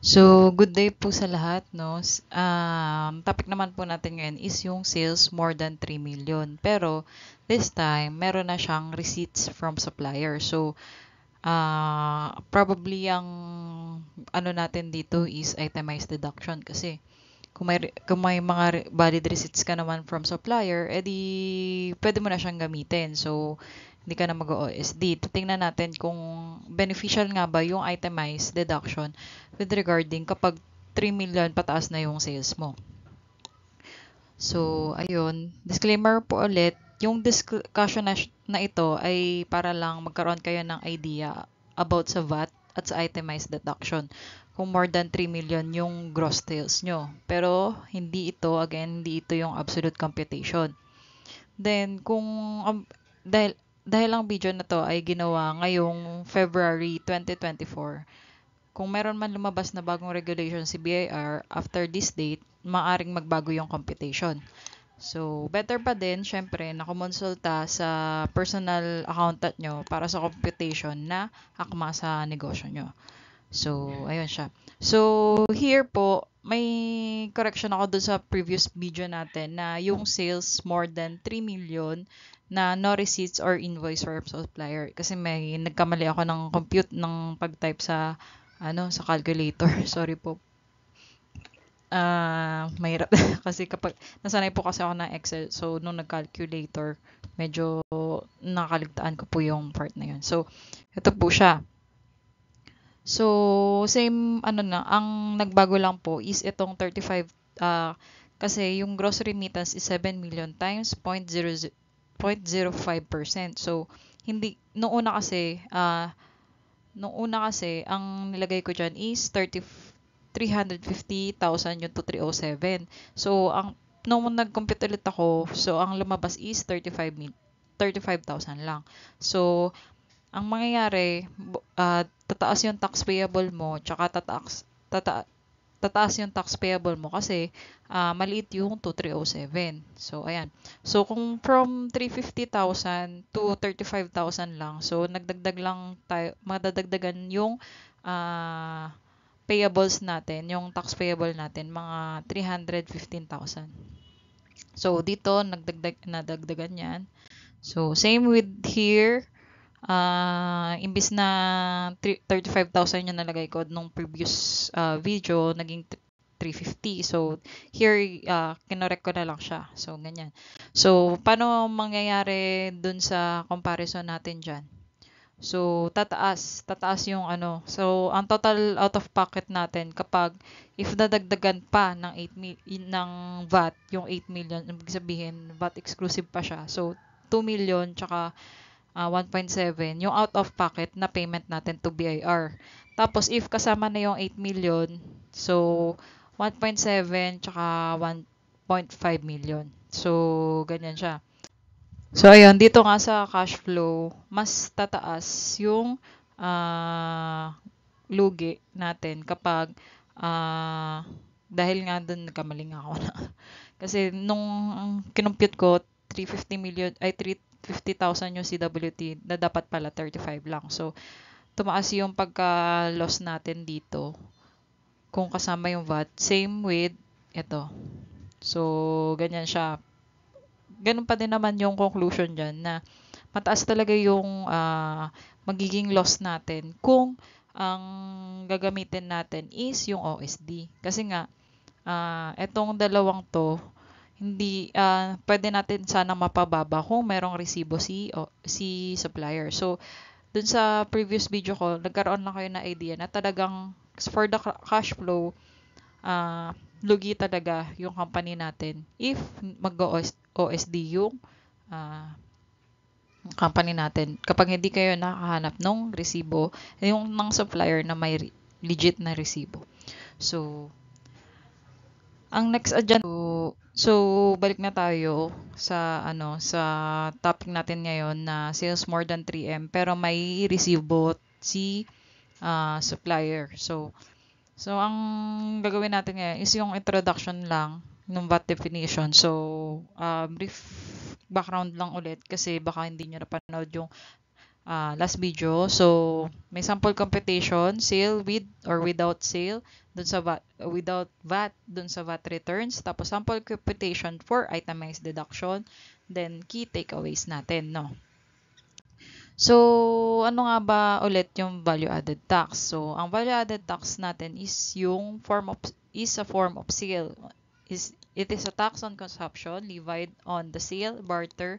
So, good day po sa lahat, no? Um, topic naman po natin ngayon is yung sales more than 3 million. Pero, this time, meron na siyang receipts from supplier. So, uh, probably ang ano natin dito is itemized deduction kasi kung may, kung may mga valid receipts ka naman from supplier, edi pwede mo na siyang gamitin. So, hindi ka na mag-OSD. Tingnan natin kung beneficial nga ba yung itemized deduction with regarding kapag 3 million pataas na yung sales mo. So, ayun. Disclaimer po ulit, yung discussion na, na ito ay para lang magkaroon kayo ng idea about sa VAT at sa itemized deduction kung more than 3 million yung gross sales nyo. Pero, hindi ito, again, hindi ito yung absolute computation. Then, kung um, dahil dahil ang video na to ay ginawa ngayong February 2024. Kung meron man lumabas na bagong regulation si BIR after this date, maaring magbago yung computation. So, better pa din, syempre, na kumonsulta sa personal accountant nyo para sa computation na akma sa negosyo nyo. So, ayun siya. So, here po, may correction ako doon sa previous video natin na yung sales more than 3 million na no receipts or invoice for supplier kasi may nagkamali ako ng compute ng pag-type sa ano sa calculator sorry po ah uh, mahirap kasi kapag nasanay po kasi ako ng Excel so nung nag-calculator medyo nakaligtaan ko po yung part na yun so ito po siya So, same, ano na, ang nagbago lang po is itong 35, uh, ah, kasi yung gross remittance is 7 million times 0.000 0.05%. So, hindi, noong una kasi, uh, noong una kasi, ang nilagay ko dyan is 30, 350,000 yun to 307. So, ang, noong nag-compute ulit ako, so, ang lumabas is 35, 35,000 lang. So, ang mangyayari, uh, tataas yung tax payable mo, tsaka tataas, tata, tataas yung tax payable mo kasi uh, maliit yung 2307. So, ayan. So, kung from 350,000 to 35,000 lang, so, nagdagdag lang tayo, madadagdagan yung uh, payables natin, yung tax payable natin, mga 315,000. So, dito, nagdagdag, nadagdagan yan. So, same with here uh, imbis na 35,000 yung nalagay ko nung previous uh, video, naging 350. So, here, uh, kinorek ko na lang siya. So, ganyan. So, paano mangyayari dun sa comparison natin dyan? So, tataas. Tataas yung ano. So, ang total out of pocket natin kapag if nadagdagan pa ng 8 ng VAT, yung 8 million, ibig sabihin, VAT exclusive pa siya. So, 2 million, tsaka uh, ah, 1.7, yung out of pocket na payment natin to BIR. Tapos if kasama na yung 8 million, so 1.7 tsaka 1.5 million. So ganyan siya. So ayun, dito nga sa cash flow, mas tataas yung uh, lugi natin kapag uh, dahil nga doon nagkamaling ako na. Kasi nung kinumpute ko 350 million ay 3 50,000 yung CWT na dapat pala 35 lang. So, tumaas yung pagka-loss natin dito kung kasama yung VAT. Same with ito. So, ganyan siya. Ganun pa din naman yung conclusion dyan na mataas talaga yung uh, magiging loss natin kung ang gagamitin natin is yung OSD. Kasi nga, uh, ah, itong dalawang to, hindi uh, pwede natin sana mapababa kung merong resibo si o, si supplier. So dun sa previous video ko, nagkaroon lang kayo na idea na talagang for the cash flow uh, lugi talaga yung company natin if mag-OSD yung uh, company natin. Kapag hindi kayo nakahanap ng resibo, yung ng supplier na may legit na resibo. So, ang next agenda, so, so balik na tayo sa ano sa topic natin ngayon na sales more than 3M pero may receive resibo si uh, supplier. So so ang gagawin natin ngayon is yung introduction lang ng VAT definition. So uh, brief background lang ulit kasi baka hindi niyo na panood yung uh, last video. So, may sample computation, sale with or without sale, dun sa VAT, without VAT, dun sa VAT returns. Tapos, sample computation for itemized deduction. Then, key takeaways natin, no? So, ano nga ba ulit yung value-added tax? So, ang value-added tax natin is yung form of, is a form of sale. Is, it is a tax on consumption levied on the sale, barter,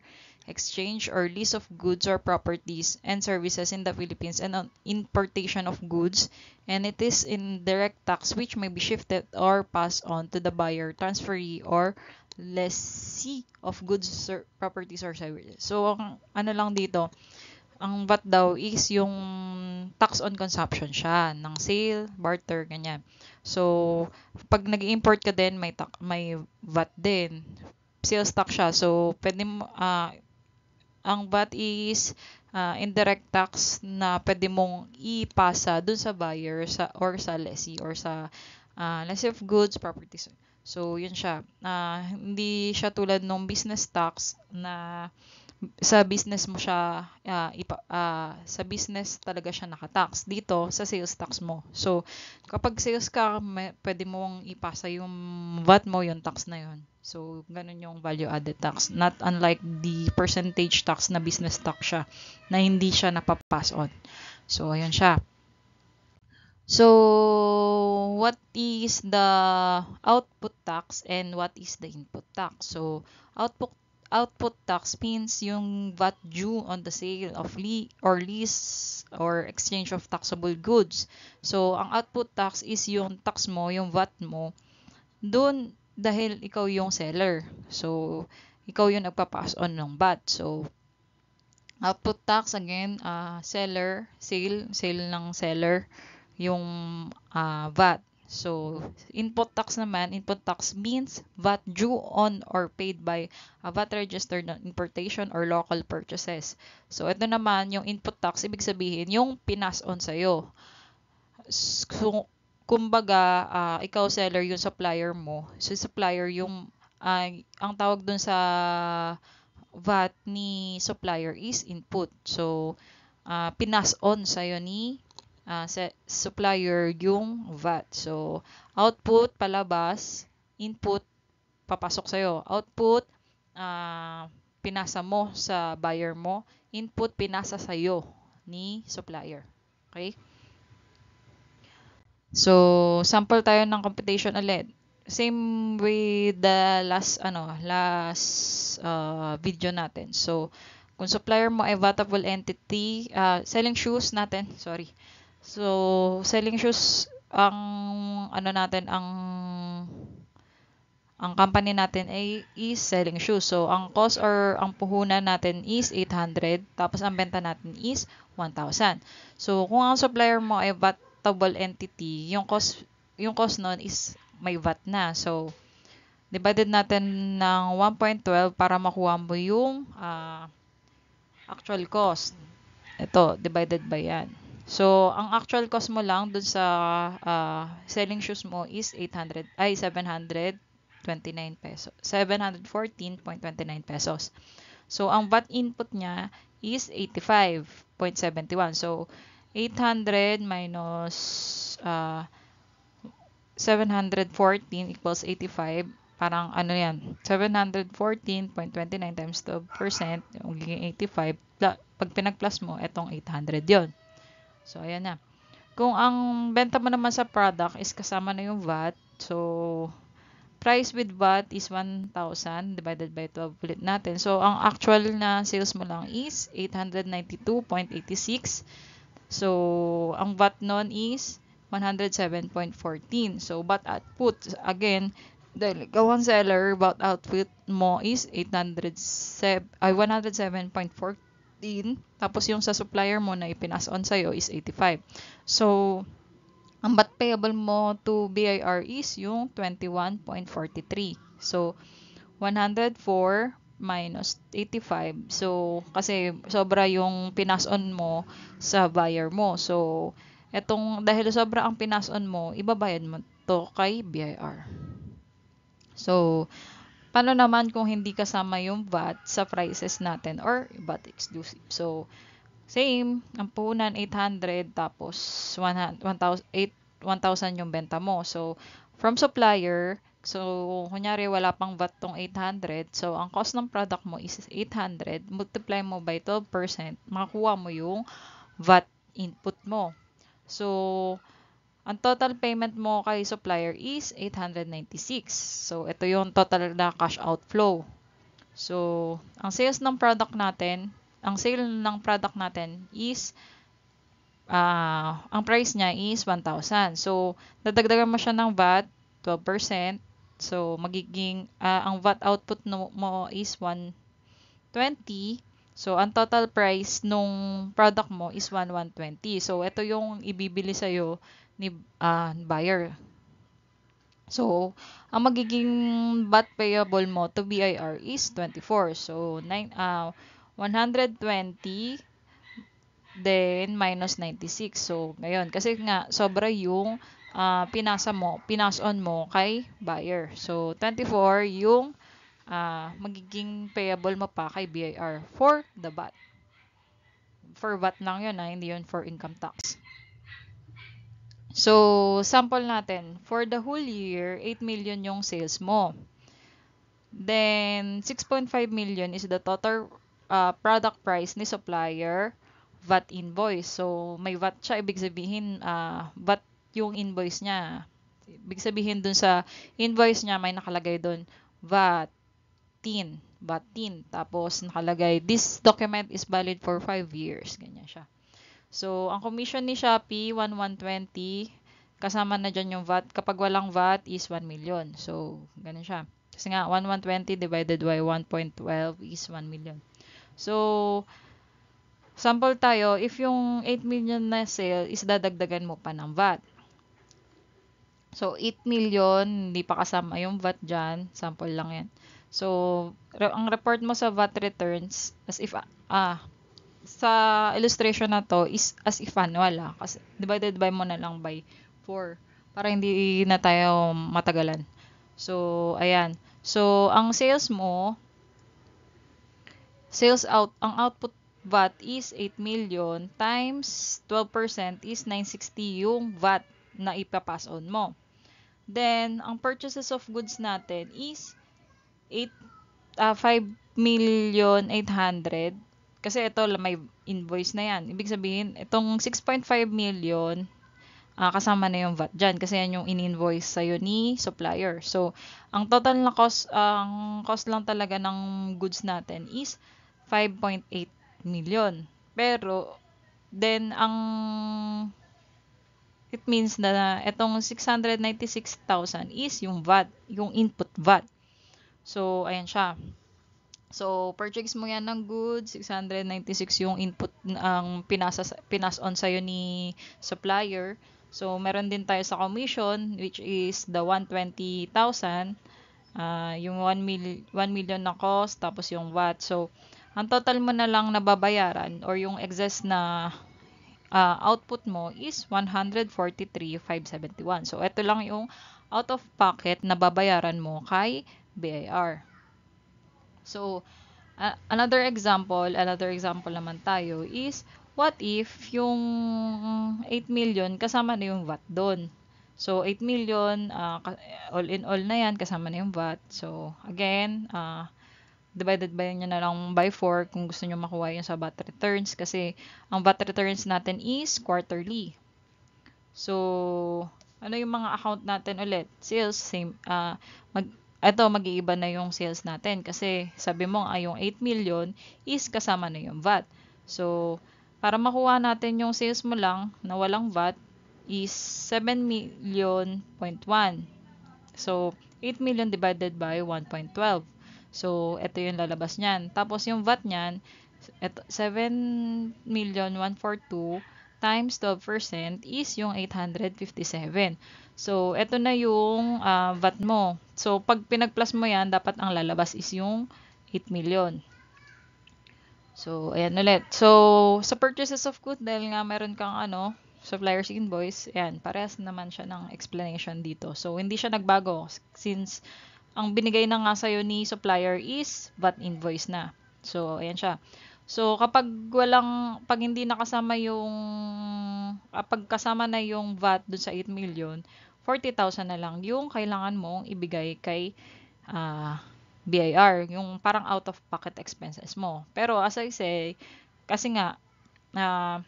exchange or lease of goods or properties and services in the Philippines and on importation of goods, and it is indirect tax which may be shifted or passed on to the buyer, transferee, or lessee of goods, or properties, or services. So, ang ano lang dito, ang VAT daw is yung tax on consumption siya ng sale, barter, ganyan. So, pag nag-import ka din, may, ta- may VAT din. Sales tax siya. So, pwede mo, uh, ang VAT is uh, indirect tax na pwede mong ipasa dun sa buyer sa, or sa lessee or sa uh, lessee of goods, properties. So, yun siya. Uh, hindi siya tulad ng business tax na sa business mo siya uh, ipa, uh, sa business talaga siya nakatax dito sa sales tax mo. So kapag sales ka, may, pwede mong ipasa yung VAT mo, yung tax na yon. So, ganun yung value added tax. Not unlike the percentage tax na business tax siya, na hindi siya napapass on. So, ayun siya. So, what is the output tax and what is the input tax? So, output output tax means yung VAT due on the sale of le or lease or exchange of taxable goods. So, ang output tax is yung tax mo, yung VAT mo, doon dahil ikaw yung seller. So, ikaw yung nagpa-pass on ng VAT. So, output tax again, uh, seller, sale, sale ng seller, yung uh, VAT. So, input tax naman, input tax means VAT due on or paid by a VAT registered on importation or local purchases. So, ito naman, yung input tax, ibig sabihin, yung pinas on sa'yo. So, kumbaga, uh, ikaw seller yung supplier mo. So, supplier yung, uh, ang tawag dun sa VAT ni supplier is input. So, uh, pinas on sa'yo ni uh, supplier yung VAT. So, output, palabas, input, papasok sa'yo. Output, uh, pinasa mo sa buyer mo. Input, pinasa sa'yo ni supplier. Okay? So, sample tayo ng computation ulit. Same with the last, ano, last uh, video natin. So, kung supplier mo ay vatable entity, uh, selling shoes natin, sorry. So, selling shoes, ang, ano natin, ang, ang company natin ay is selling shoes. So, ang cost or ang puhunan natin is 800, tapos ang benta natin is 1,000. So, kung ang supplier mo ay VAT taxable entity, yung cost yung cost noon is may VAT na. So divided natin ng 1.12 para makuha mo yung uh, actual cost. Ito, divided by yan. So, ang actual cost mo lang dun sa uh, selling shoes mo is 800 ay 729 pesos. 714.29 pesos. So, ang VAT input niya is 85.71. So, 800 minus uh, 714 equals 85. Parang ano yan, 714.29 times 12%, yung giging 85, pag pinag-plus mo, etong 800 yon So, ayan na. Kung ang benta mo naman sa product is kasama na yung VAT, so, price with VAT is 1,000 divided by 12 ulit natin. So, ang actual na sales mo lang is 892.86 So, ang VAT nun is 107.14. So, VAT output, again, dahil gawan seller, VAT output mo is 807, ay 107.14. Tapos, yung sa supplier mo na ipinas on sa'yo is 85. So, ang VAT payable mo to BIR is yung 21.43. So, 104 minus 85. So, kasi sobra yung pinas on mo sa buyer mo. So, etong dahil sobra ang pinas on mo, ibabayad mo to kay BIR. So, paano naman kung hindi kasama yung VAT sa prices natin or VAT exclusive? So, same, ang puhunan 800 tapos 1,000 1, 8, 1 yung benta mo. So, from supplier, So, kunyari wala pang VAT tong 800. So, ang cost ng product mo is 800. Multiply mo by 12%, makukuha mo yung VAT input mo. So, ang total payment mo kay supplier is 896. So, ito yung total na cash outflow. So, ang sales ng product natin, ang sale ng product natin is uh, ang price niya is 1,000. So, dadagdagan mo siya ng VAT, 12%. So, magiging, uh, ang VAT output no, mo is 120. So, ang total price nung product mo is 1,120. So, ito yung ibibili sa'yo ni uh, buyer. So, ang magiging VAT payable mo to BIR is 24. So, 9, uh, 120 then minus 96. So, ngayon, kasi nga, sobra yung uh, pinasa mo, pinas on mo kay buyer. So, 24 yung uh, magiging payable mo pa kay BIR for the VAT. For VAT lang yun, ha? Ah, hindi yun for income tax. So, sample natin. For the whole year, 8 million yung sales mo. Then, 6.5 million is the total uh, product price ni supplier VAT invoice. So, may VAT siya. Ibig sabihin, uh, VAT yung invoice niya. Ibig sabihin dun sa invoice niya, may nakalagay dun, VAT, TIN, VAT TIN. Tapos nakalagay, this document is valid for 5 years. Ganyan siya. So, ang commission ni Shopee, 1120. Kasama na dyan yung VAT. Kapag walang VAT is 1 million. So, ganyan siya. Kasi nga, 1120 divided by 1.12 is 1 million. So, sample tayo, if yung 8 million na sale is dadagdagan mo pa ng VAT. So, 8 million, hindi pa kasama yung VAT dyan. Sample lang yan. So, ang report mo sa VAT returns, as if, ah, sa illustration na to, is as if annual, ah. Kasi, divided by mo na lang by 4 para hindi na tayo matagalan. So, ayan. So, ang sales mo, sales out, ang output VAT is 8 million times 12% is 960 yung VAT na ipapass on mo. Then, ang purchases of goods natin is 8, uh, 5 million 800. Kasi ito, may invoice na yan. Ibig sabihin, itong 6.5 million, uh, kasama na yung VAT dyan. Kasi yan yung in-invoice sa'yo ni supplier. So, ang total na cost, uh, ang cost lang talaga ng goods natin is 5.8 million. Pero, then, ang It means na itong 696,000 is yung VAT, yung input VAT. So, ayan siya. So, purchase mo yan ng goods, 696 yung input ang um, pinasa, pinas on sa'yo ni supplier. So, meron din tayo sa commission, which is the 120,000, uh, ah, yung 1, mil, 1 million na cost, tapos yung VAT. So, ang total mo na lang nababayaran or yung excess na uh, output mo is 143,571. So, ito lang yung out of pocket na babayaran mo kay BIR. So, uh, another example, another example naman tayo is, what if yung 8 million kasama na yung VAT doon? So, 8 million, uh, all in all na yan, kasama na yung VAT. So, again, uh, divided by nyo na lang by 4 kung gusto nyo makuha yung sa VAT returns kasi ang VAT returns natin is quarterly. So, ano yung mga account natin ulit? Sales, same, uh, mag, ito, mag-iiba na yung sales natin kasi sabi mo nga yung 8 million is kasama na yung VAT. So, para makuha natin yung sales mo lang na walang VAT is 7 million point 1. So, 8 million divided by 1.12. So, ito yung lalabas niyan. Tapos, yung VAT niyan, 7,142 times 12% is yung 857. So, ito na yung uh, VAT mo. So, pag pinag-plus mo yan, dapat ang lalabas is yung 8 million. So, ayan ulit. So, sa purchases of goods, dahil nga meron kang ano, supplier's invoice, ayan, parehas naman siya ng explanation dito. So, hindi siya nagbago since ang binigay na nga sa'yo ni supplier is VAT invoice na. So, ayan siya. So, kapag walang, pag hindi nakasama yung, kapag ah, kasama na yung VAT dun sa 8 million, 40,000 na lang yung kailangan mong ibigay kay uh, ah, BIR, yung parang out of pocket expenses mo. Pero as I say, kasi nga uh,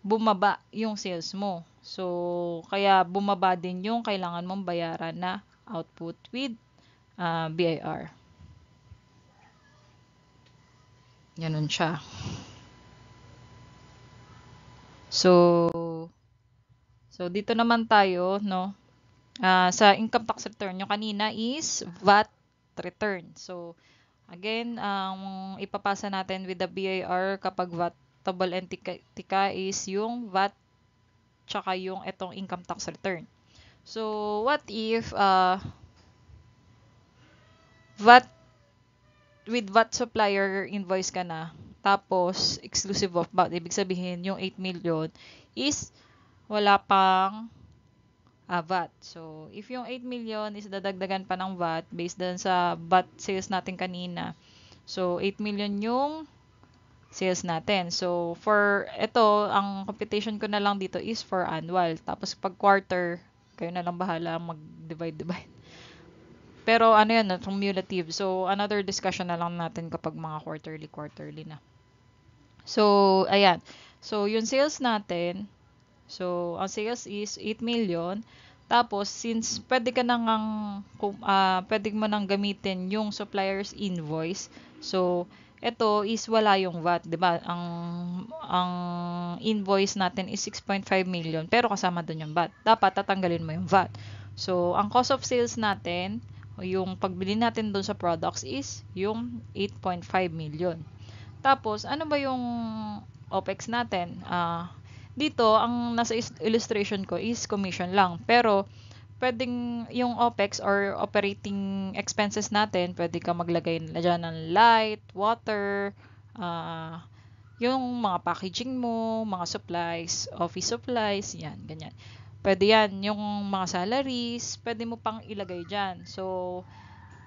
bumaba yung sales mo. So kaya bumaba din yung kailangan mong bayaran na output with uh, BIR. Ganun siya. So, so dito naman tayo, no? Uh, sa income tax return nyo kanina is VAT return. So, again, ang um, ipapasa natin with the BIR kapag VAT VATable entity ka is yung VAT tsaka yung itong income tax return. So, what if uh, what, with what supplier invoice ka na, tapos exclusive of VAT, ibig sabihin yung 8 million is wala pang uh, VAT. So, if yung 8 million is dadagdagan pa ng VAT based dun sa VAT sales natin kanina. So, 8 million yung sales natin. So, for ito, ang computation ko na lang dito is for annual. Tapos, pag quarter, kayo na lang bahala mag-divide-divide. Pero ano yan, ah, cumulative. So, another discussion na lang natin kapag mga quarterly-quarterly na. So, ayan. So, yung sales natin, so, ang sales is 8 million. Tapos, since pwede ka nang ang, uh, pwede mo nang gamitin yung supplier's invoice. So, ito is wala yung VAT, 'di ba? Ang ang invoice natin is 6.5 million pero kasama doon yung VAT. Dapat tatanggalin mo yung VAT. So, ang cost of sales natin, yung pagbili natin doon sa products is yung 8.5 million. Tapos, ano ba yung OPEX natin? Ah, uh, dito ang nasa illustration ko is commission lang. Pero pwedeng yung OPEX or operating expenses natin, pwede ka maglagay na dyan ng light, water, uh, yung mga packaging mo, mga supplies, office supplies, yan, ganyan. Pwede yan. Yung mga salaries, pwede mo pang ilagay dyan. So,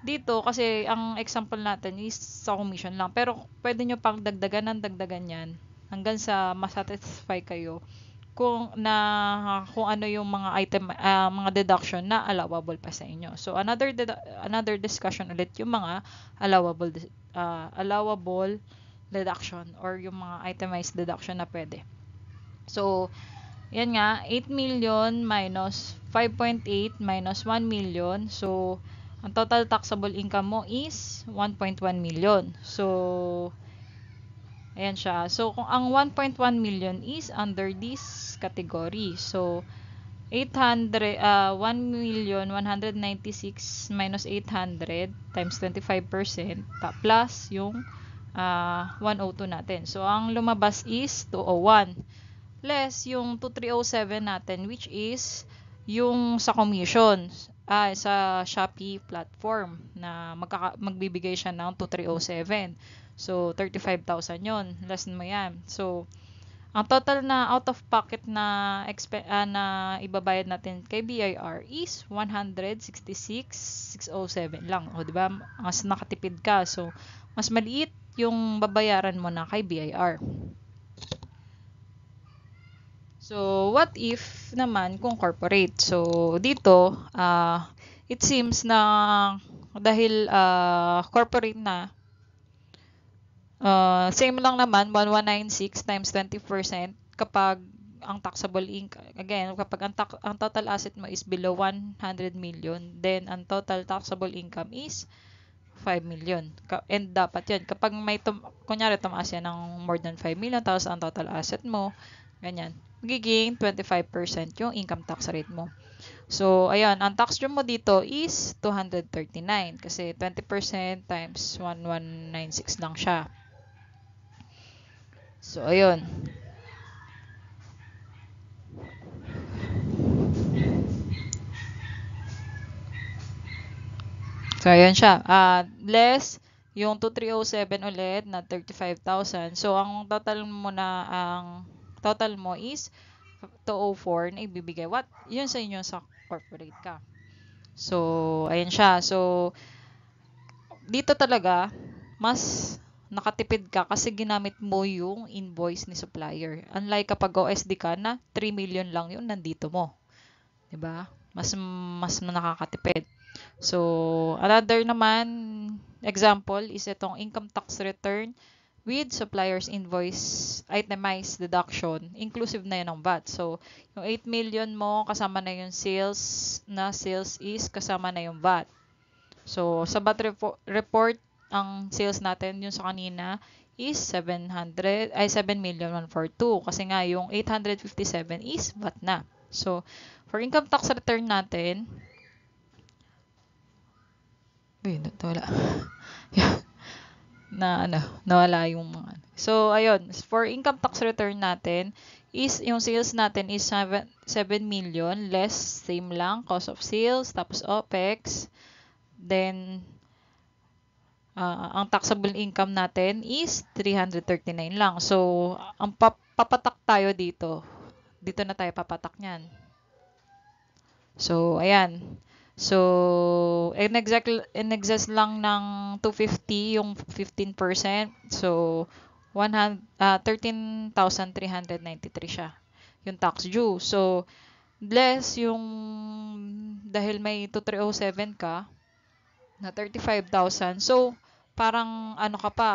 dito, kasi ang example natin is sa commission lang. Pero, pwede nyo pang dagdagan ng dagdagan yan hanggang sa masatisfy kayo kung na kung ano yung mga item uh, mga deduction na allowable pa sa inyo. So another dedu- another discussion ulit yung mga allowable uh, allowable deduction or yung mga itemized deduction na pwede. So yan nga 8 million minus 5.8 minus 1 million. So ang total taxable income mo is 1.1 million. So Ayan siya. So, kung ang 1.1 million is under this category. So, 800, uh, 1 million 196 minus 800 times 25% plus yung uh, ah, 102 natin. So, ang lumabas is 201 less yung 2307 natin which is yung sa commission ah, sa Shopee platform na magkaka- magbibigay siya ng 2307. So, 35,000 yon Less mo yan. So, ang total na out-of-pocket na, exp- uh, ah, na ibabayad natin kay BIR is 166,607 lang. O, di ba? Mas nakatipid ka. So, mas maliit yung babayaran mo na kay BIR. So, what if naman kung corporate? So, dito, uh, it seems na dahil uh, corporate na, Uh, same lang naman, 1196 times 20% kapag ang taxable income, again, kapag ang, ta- ang total asset mo is below 100 million, then ang total taxable income is 5 million. And dapat yun, kapag may, tum- kunyari tumaas yan ng more than 5 million, tapos ang total asset mo, ganyan, magiging 25% yung income tax rate mo. So, ayan, ang tax due mo dito is 239 kasi 20% times 1196 lang siya. So, ayun. So, ayan siya. Uh, less yung 2307 ulit na 35,000. So, ang total mo na, ang total mo is 204 na ibibigay. What? Yun sa inyo sa corporate ka. So, ayun siya. So, dito talaga, mas nakatipid ka kasi ginamit mo yung invoice ni supplier. Unlike kapag OSD ka na 3 million lang yun nandito mo. 'Di ba? Mas mas nakakatipid. So, another naman example is itong income tax return with supplier's invoice itemized deduction, inclusive na yun ng VAT. So, yung 8 million mo, kasama na yung sales, na sales is, kasama na yung VAT. So, sa VAT report ang sales natin yung sa kanina is 700 ay 7 million 142 kasi nga yung 857 is VAT na. So for income tax return natin Uy, wala. na ano, nawala yung mga. Ano. So ayun, for income tax return natin is yung sales natin is 7, 7 million less same lang cost of sales tapos OPEX then Uh, ang taxable income natin is 339 lang. So, ang pap papatak tayo dito. Dito na tayo papatak niyan. So, ayan. So, in exact in excess lang ng 250 yung 15%. So, 100 uh, 13,393 siya yung tax due. So, less yung dahil may 2307 ka, na 35,000. So, parang ano ka pa,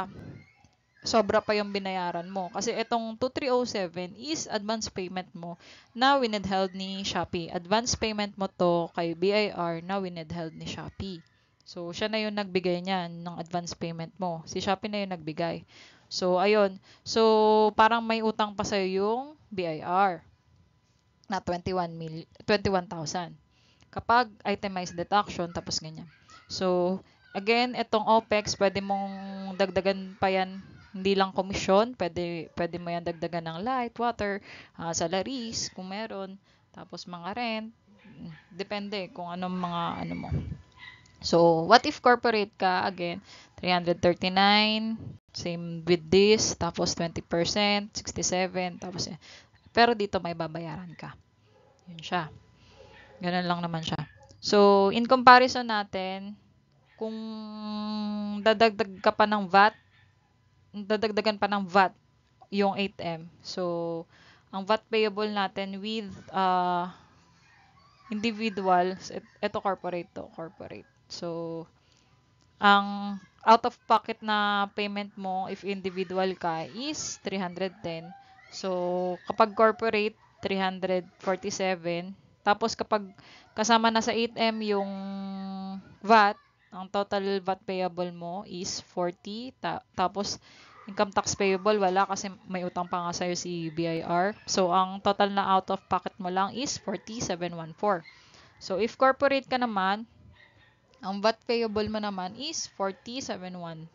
sobra pa yung binayaran mo. Kasi itong 2307 is advance payment mo na winedheld ni Shopee. Advance payment mo to kay BIR na winedheld ni Shopee. So, siya na yung nagbigay niyan ng advance payment mo. Si Shopee na yung nagbigay. So, ayun. So, parang may utang pa sa'yo yung BIR na 21,000. 21, 21 Kapag itemized deduction, tapos ganyan. So, again, itong OPEX, pwede mong dagdagan pa yan hindi lang komisyon, pwede, pwede mo yan dagdagan ng light, water, uh, salaries, kung meron, tapos mga rent, depende kung anong mga ano mo. So, what if corporate ka? Again, 339, same with this, tapos 20%, 67, tapos, eh. pero dito may babayaran ka. Yun siya. Ganun lang naman siya. So, in comparison natin, kung dadagdag ka pa ng VAT, dadagdagan pa ng VAT yung 8M. So, ang VAT payable natin with uh, individuals, ito corporate to, corporate. So, ang out of pocket na payment mo if individual ka is 310. So, kapag corporate, 347 tapos kapag kasama na sa 8M yung VAT, ang total VAT payable mo is 40. Ta- tapos income tax payable wala kasi may utang pa nga sa'yo si BIR. So ang total na out of pocket mo lang is 4714. So if corporate ka naman, ang VAT payable mo naman is 4714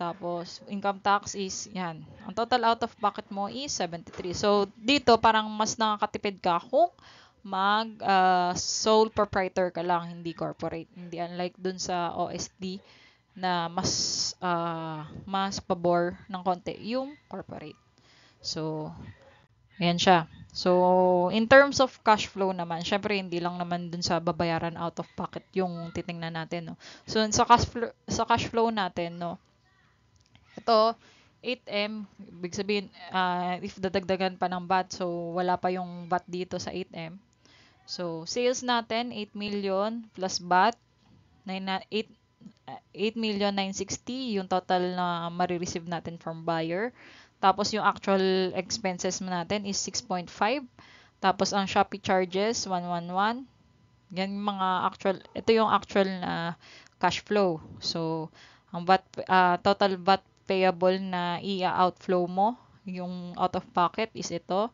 tapos, income tax is, yan. Ang total out of pocket mo is 73. So, dito, parang mas nakakatipid ka kung mag uh, sole proprietor ka lang, hindi corporate. Hindi unlike dun sa OSD na mas uh, mas pabor ng konti yung corporate. So, ayan siya. So, in terms of cash flow naman, syempre hindi lang naman dun sa babayaran out of pocket yung titingnan natin, no. So, sa cash flow, sa cash flow natin, no, ito, 8M, big sabihin, uh, if dadagdagan pa ng VAT, so wala pa yung VAT dito sa 8M. So, sales natin, 8 million plus VAT, 9, 8, 8 million 960 yung total na marireceive natin from buyer. Tapos yung actual expenses natin is 6.5. Tapos ang Shopee charges 111. Yan yung mga actual ito yung actual na cash flow. So ang VAT uh, ah, total VAT payable na i-outflow mo, yung out of pocket is ito.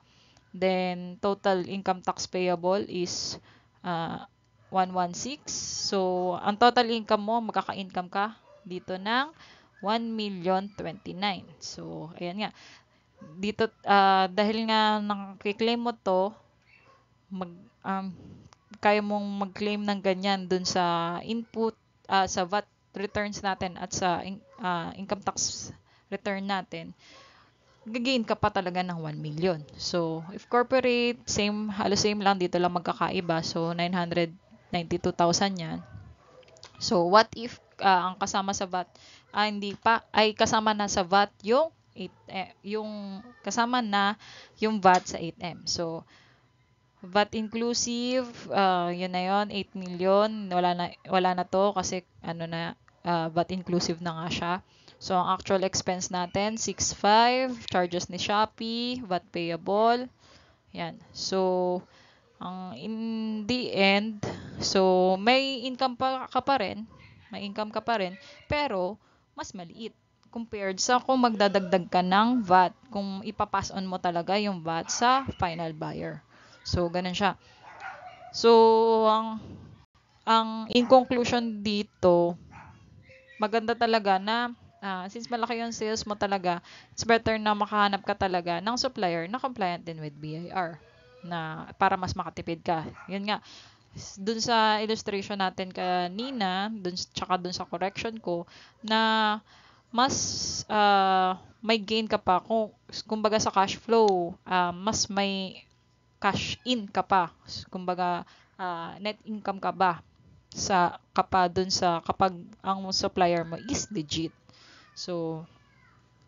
Then, total income tax payable is uh, 116. So, ang total income mo, magkaka-income ka dito ng 1,029. So, ayan nga. Dito, uh, dahil nga nakiklaim mo to, mag, um, kaya mong mag-claim ng ganyan dun sa input, uh, sa VAT returns natin at sa uh, income tax return natin, gagain ka pa talaga ng 1 million. So, if corporate, same, halos same lang, dito lang magkakaiba. So, 992,000 yan. So, what if uh, ang kasama sa VAT, ah, hindi pa, ay kasama na sa VAT yung 8, eh, yung kasama na yung VAT sa 8M. So, VAT inclusive, uh, yun na yun, 8 million, wala na, wala na to kasi ano na, uh, but inclusive na nga siya. So, ang actual expense natin, 6.5, charges ni Shopee, VAT payable, yan. So, ang in the end, so may income pa ka pa rin, may income ka pa rin, pero mas maliit compared sa kung magdadagdag ka ng VAT, kung ipapass on mo talaga yung VAT sa final buyer. So, ganun siya. So, ang, ang in conclusion dito, maganda talaga na uh, since malaki yung sales mo talaga, it's better na makahanap ka talaga ng supplier na compliant din with BIR na para mas makatipid ka. Yun nga, dun sa illustration natin kanina, dun, tsaka dun sa correction ko, na mas uh, may gain ka pa kung kumbaga sa cash flow, uh, mas may cash in ka pa. Kumbaga uh, net income ka ba sa kapa dun sa kapag ang supplier mo is legit. So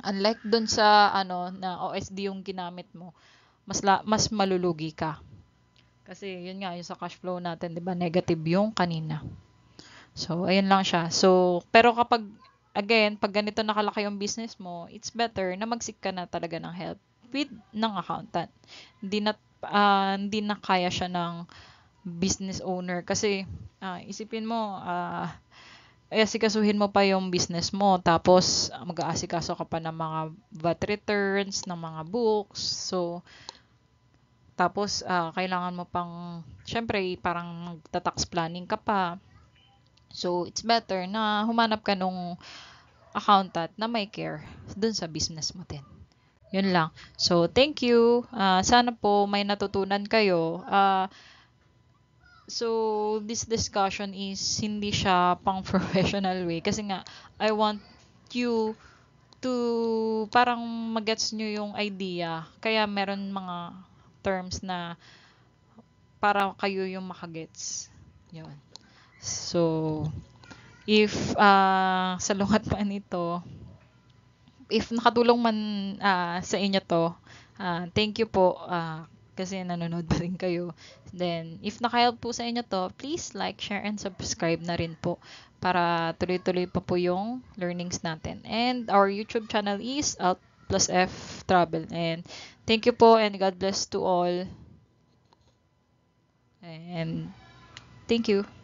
unlike dun sa ano na OSD yung ginamit mo, mas la, mas malulugi ka. Kasi yun nga yung sa cash flow natin, 'di ba? Negative yung kanina. So ayun lang siya. So pero kapag again, pag ganito nakalaki yung business mo, it's better na mag ka na talaga ng help with ng accountant. Hindi na uh, hindi na kaya siya ng business owner kasi uh, isipin mo uh, eh, asikasuhin mo pa yung business mo tapos ah, mag-aasikaso ka pa ng mga VAT returns, ng mga books. So, tapos uh, kailangan mo pang, syempre, parang magta-tax planning ka pa. So, it's better na humanap ka nung accountant na may care dun sa business mo din. Yun lang. So, thank you. Uh, sana po may natutunan kayo. Uh, So, this discussion is hindi siya pang professional way. Kasi nga, I want you to parang magets nyo yung idea. Kaya meron mga terms na para kayo yung makagets. Yun. So, if uh, sa lungat pa nito, if nakatulong man uh, sa inyo to, uh, thank you po. Uh, kasi nanonood pa rin kayo. Then, if nakahelp po sa inyo to, please like, share, and subscribe na rin po para tuloy-tuloy pa po yung learnings natin. And our YouTube channel is Out plus F Travel. And thank you po and God bless to all. And thank you.